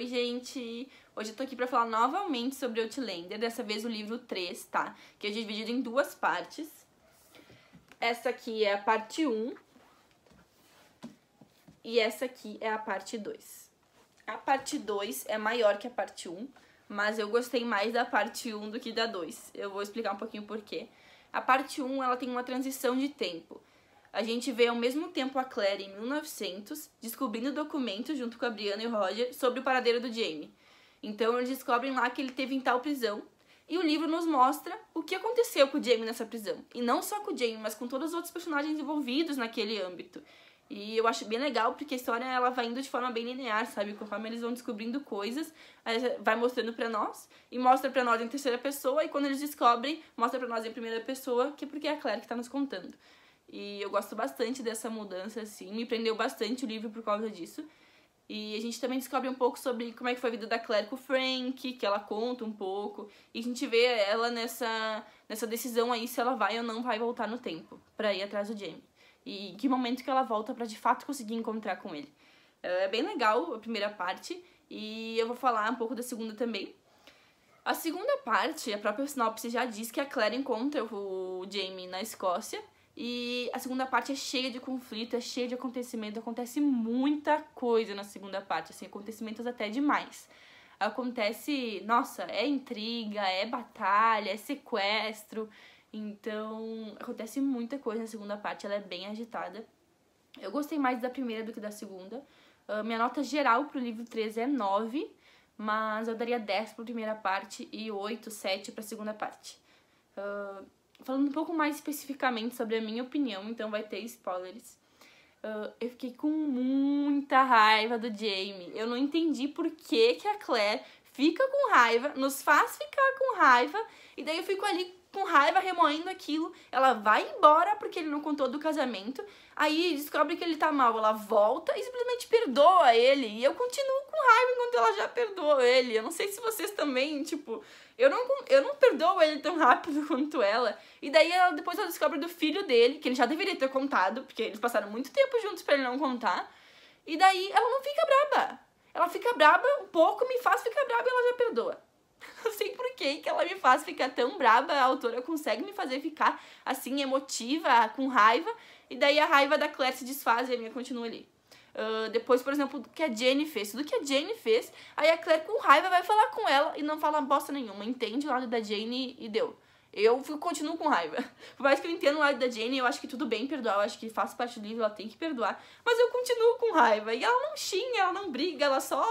Oi, gente! Hoje eu tô aqui pra falar novamente sobre Outlander, dessa vez o livro 3, tá? Que é dividido em duas partes. Essa aqui é a parte 1 e essa aqui é a parte 2. A parte 2 é maior que a parte 1, mas eu gostei mais da parte 1 do que da 2. Eu vou explicar um pouquinho por quê. A parte 1, ela tem uma transição de tempo. A gente vê ao mesmo tempo a Claire em 1900 descobrindo documentos junto com a Brianna e o Roger sobre o paradeiro do Jamie. Então eles descobrem lá que ele teve em tal prisão e o livro nos mostra o que aconteceu com o Jamie nessa prisão. E não só com o Jamie, mas com todos os outros personagens envolvidos naquele âmbito. E eu acho bem legal porque a história ela vai indo de forma bem linear, sabe? Conforme eles vão descobrindo coisas, vai mostrando para nós e mostra para nós em terceira pessoa e quando eles descobrem, mostra para nós em primeira pessoa, que é porque é a Claire que tá nos contando. E eu gosto bastante dessa mudança, assim. Me prendeu bastante o livro por causa disso. E a gente também descobre um pouco sobre como é que foi a vida da Claire com o Frank, que ela conta um pouco. E a gente vê ela nessa, nessa decisão aí se ela vai ou não vai voltar no tempo para ir atrás do Jamie. E em que momento que ela volta para de fato conseguir encontrar com ele. É, é bem legal a primeira parte e eu vou falar um pouco da segunda também. A segunda parte, a própria sinopse já diz que a Claire encontra o Jamie na Escócia e a segunda parte é cheia de conflito, é cheia de acontecimento, acontece muita coisa na segunda parte, assim, acontecimentos até demais. Acontece, nossa, é intriga, é batalha, é sequestro. Então, acontece muita coisa na segunda parte, ela é bem agitada. Eu gostei mais da primeira do que da segunda. Uh, minha nota geral pro livro 13 é 9, mas eu daria 10 pra primeira parte e 8, 7 pra segunda parte. Uh, falando um pouco mais especificamente sobre a minha opinião, então vai ter spoilers. Uh, eu fiquei com muita raiva do Jamie. Eu não entendi por que, que a Claire fica com raiva, nos faz ficar com raiva, e daí eu fico ali com raiva, remoendo aquilo. Ela vai embora porque ele não contou do casamento. Aí descobre que ele tá mal. Ela volta e simplesmente perdoa ele. E eu continuo com raiva enquanto ela já perdoou ele. Eu não sei se vocês também, tipo. Eu não, eu não perdoo ele tão rápido quanto ela. E daí ela, depois ela descobre do filho dele, que ele já deveria ter contado, porque eles passaram muito tempo juntos para ele não contar. E daí ela não fica braba. Ela fica braba um pouco, me faz ficar braba e ela já perdoa. Não sei por que, que ela me faz ficar tão braba, a autora consegue me fazer ficar assim, emotiva, com raiva, e daí a raiva da Claire se desfaz e a minha continua ali. Uh, depois, por exemplo, do que a Jenny fez. Tudo que a Jenny fez, aí a Claire com raiva vai falar com ela e não fala bosta nenhuma. Entende o lado da Jenny e deu. Eu fico, continuo com raiva. Por mais que eu entenda o lado da Jenny, eu acho que tudo bem perdoar, eu acho que faz parte do livro, ela tem que perdoar. Mas eu continuo com raiva. E ela não xinga, ela não briga, ela só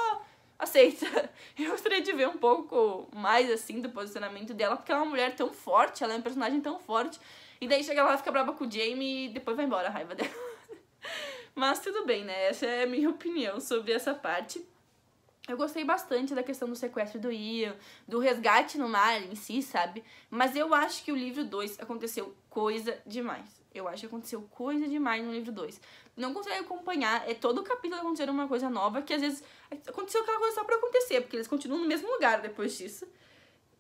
aceita. Eu gostaria de ver um pouco mais, assim, do posicionamento dela, porque ela é uma mulher tão forte, ela é um personagem tão forte. E daí chega lá, fica brava com o Jamie e depois vai embora a raiva dela. Mas tudo bem, né? Essa é a minha opinião sobre essa parte. Eu gostei bastante da questão do sequestro do Ian, do resgate no mar em si, sabe? Mas eu acho que o livro 2 aconteceu coisa demais. Eu acho que aconteceu coisa demais no livro 2. Não consegue acompanhar, é todo o capítulo acontecer uma coisa nova, que às vezes aconteceu aquela coisa só pra acontecer, porque eles continuam no mesmo lugar depois disso.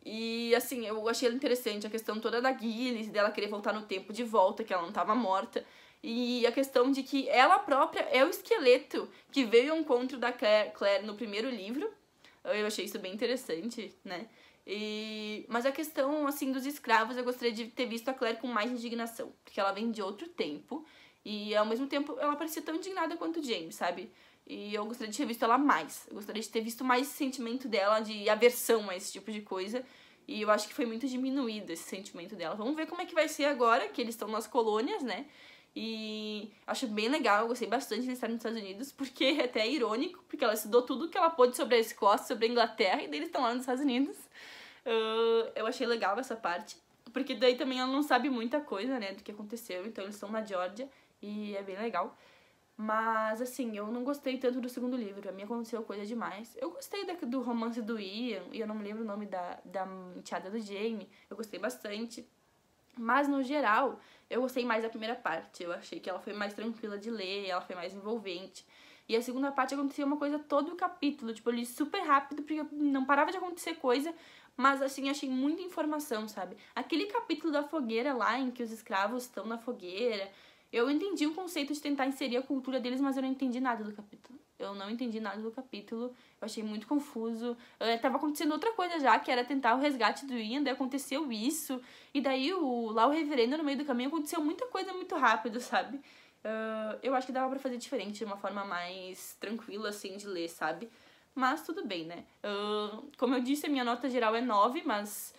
E assim, eu achei interessante a questão toda da Gillis, dela querer voltar no tempo de volta, que ela não tava morta. E a questão de que ela própria é o esqueleto que veio ao encontro da Claire no primeiro livro. Eu achei isso bem interessante, né? E... Mas a questão, assim, dos escravos, eu gostaria de ter visto a Claire com mais indignação. Porque ela vem de outro tempo. E, ao mesmo tempo, ela parecia tão indignada quanto o James, sabe? E eu gostaria de ter visto ela mais. Eu gostaria de ter visto mais esse sentimento dela de aversão a esse tipo de coisa. E eu acho que foi muito diminuído esse sentimento dela. Vamos ver como é que vai ser agora, que eles estão nas colônias, né? E acho bem legal, eu gostei bastante de estar nos Estados Unidos, porque é até irônico, porque ela estudou tudo que ela pôde sobre a Escócia, sobre a Inglaterra, e daí eles estão lá nos Estados Unidos. Uh, eu achei legal essa parte, porque daí também ela não sabe muita coisa, né, do que aconteceu, então eles estão na Geórgia, e é bem legal. Mas, assim, eu não gostei tanto do segundo livro. A mim aconteceu coisa demais. Eu gostei da, do romance do Ian, e eu não me lembro o nome da, da enteada do Jamie. Eu gostei bastante. Mas no geral, eu gostei mais da primeira parte. Eu achei que ela foi mais tranquila de ler, ela foi mais envolvente. E a segunda parte acontecia uma coisa todo o capítulo, tipo, eu li super rápido porque não parava de acontecer coisa, mas assim, achei muita informação, sabe? Aquele capítulo da fogueira lá em que os escravos estão na fogueira, eu entendi o conceito de tentar inserir a cultura deles, mas eu não entendi nada do capítulo. Eu não entendi nada do capítulo, eu achei muito confuso. Eu, eh, tava acontecendo outra coisa já, que era tentar o resgate do Ian, daí aconteceu isso. E daí o, lá o reverendo no meio do caminho aconteceu muita coisa muito rápido, sabe? Uh, eu acho que dava para fazer diferente, de uma forma mais tranquila, assim, de ler, sabe? Mas tudo bem, né? Uh, como eu disse, a minha nota geral é 9, mas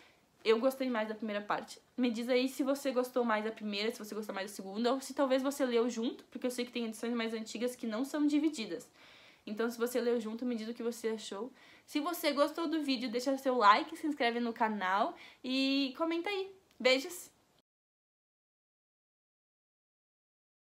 eu gostei mais da primeira parte. Me diz aí se você gostou mais da primeira, se você gostou mais da segunda, ou se talvez você leu junto, porque eu sei que tem edições mais antigas que não são divididas. Então, se você leu junto, me diz o que você achou. Se você gostou do vídeo, deixa seu like, se inscreve no canal e comenta aí. Beijos!